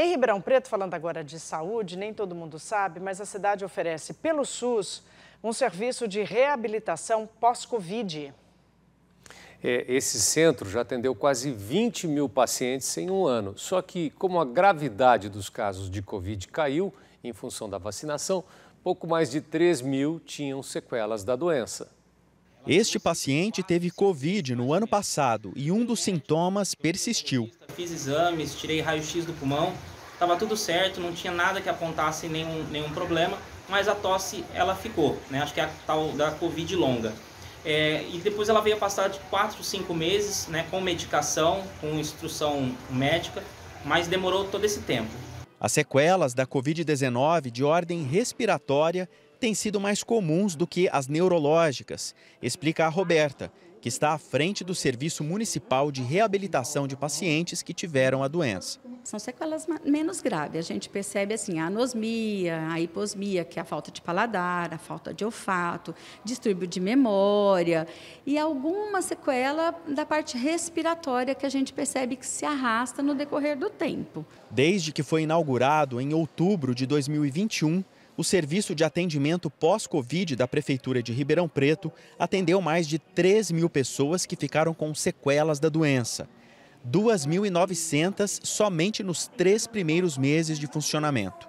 Em Ribeirão Preto, falando agora de saúde, nem todo mundo sabe, mas a cidade oferece pelo SUS um serviço de reabilitação pós-Covid. É, esse centro já atendeu quase 20 mil pacientes em um ano. Só que, como a gravidade dos casos de Covid caiu em função da vacinação, pouco mais de 3 mil tinham sequelas da doença. Este paciente teve Covid no ano passado e um dos sintomas persistiu. Fiz exames, tirei raio-x do pulmão, estava tudo certo, não tinha nada que apontasse nenhum, nenhum problema, mas a tosse ela ficou, né? acho que é a tal da Covid longa. É, e depois ela veio a passar de 4, 5 meses né, com medicação, com instrução médica, mas demorou todo esse tempo. As sequelas da Covid-19 de ordem respiratória têm sido mais comuns do que as neurológicas, explica a Roberta, que está à frente do Serviço Municipal de Reabilitação de Pacientes que tiveram a doença. São sequelas menos graves. A gente percebe assim, a anosmia, a hiposmia, que é a falta de paladar, a falta de olfato, distúrbio de memória e alguma sequela da parte respiratória que a gente percebe que se arrasta no decorrer do tempo. Desde que foi inaugurado em outubro de 2021, o serviço de atendimento pós-Covid da Prefeitura de Ribeirão Preto atendeu mais de 3 mil pessoas que ficaram com sequelas da doença. 2.900 somente nos três primeiros meses de funcionamento.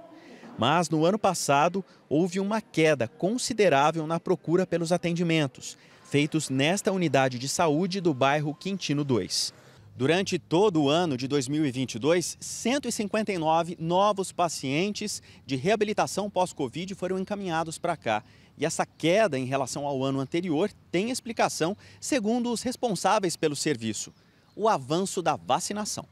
Mas no ano passado, houve uma queda considerável na procura pelos atendimentos, feitos nesta unidade de saúde do bairro Quintino 2. Durante todo o ano de 2022, 159 novos pacientes de reabilitação pós-Covid foram encaminhados para cá. E essa queda em relação ao ano anterior tem explicação, segundo os responsáveis pelo serviço: o avanço da vacinação.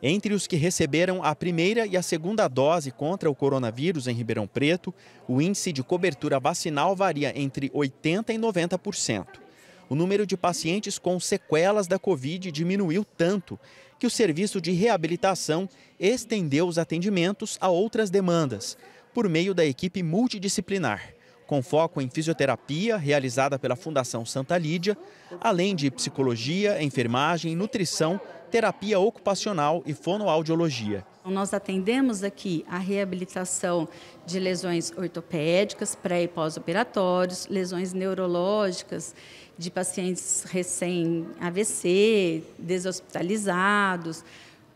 Entre os que receberam a primeira e a segunda dose contra o coronavírus em Ribeirão Preto, o índice de cobertura vacinal varia entre 80% e 90% o número de pacientes com sequelas da Covid diminuiu tanto que o serviço de reabilitação estendeu os atendimentos a outras demandas, por meio da equipe multidisciplinar com foco em fisioterapia realizada pela Fundação Santa Lídia, além de psicologia, enfermagem, nutrição, terapia ocupacional e fonoaudiologia. Então, nós atendemos aqui a reabilitação de lesões ortopédicas, pré e pós-operatórios, lesões neurológicas de pacientes recém-AVC, deshospitalizados,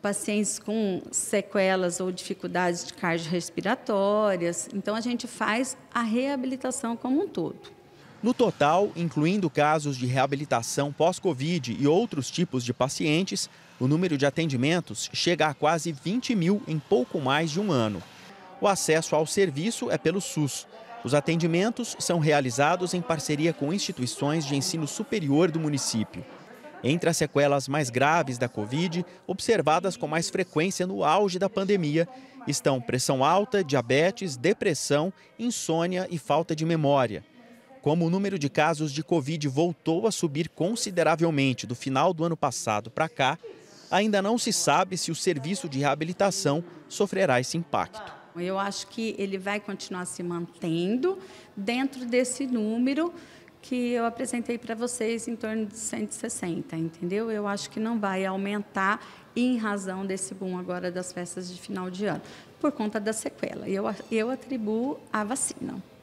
pacientes com sequelas ou dificuldades de cardiorrespiratórias. Então, a gente faz a reabilitação como um todo. No total, incluindo casos de reabilitação pós-Covid e outros tipos de pacientes, o número de atendimentos chega a quase 20 mil em pouco mais de um ano. O acesso ao serviço é pelo SUS. Os atendimentos são realizados em parceria com instituições de ensino superior do município. Entre as sequelas mais graves da Covid, observadas com mais frequência no auge da pandemia, estão pressão alta, diabetes, depressão, insônia e falta de memória. Como o número de casos de Covid voltou a subir consideravelmente do final do ano passado para cá, ainda não se sabe se o serviço de reabilitação sofrerá esse impacto. Eu acho que ele vai continuar se mantendo dentro desse número que eu apresentei para vocês em torno de 160, entendeu? Eu acho que não vai aumentar em razão desse boom agora das festas de final de ano, por conta da sequela. Eu, eu atribuo à vacina.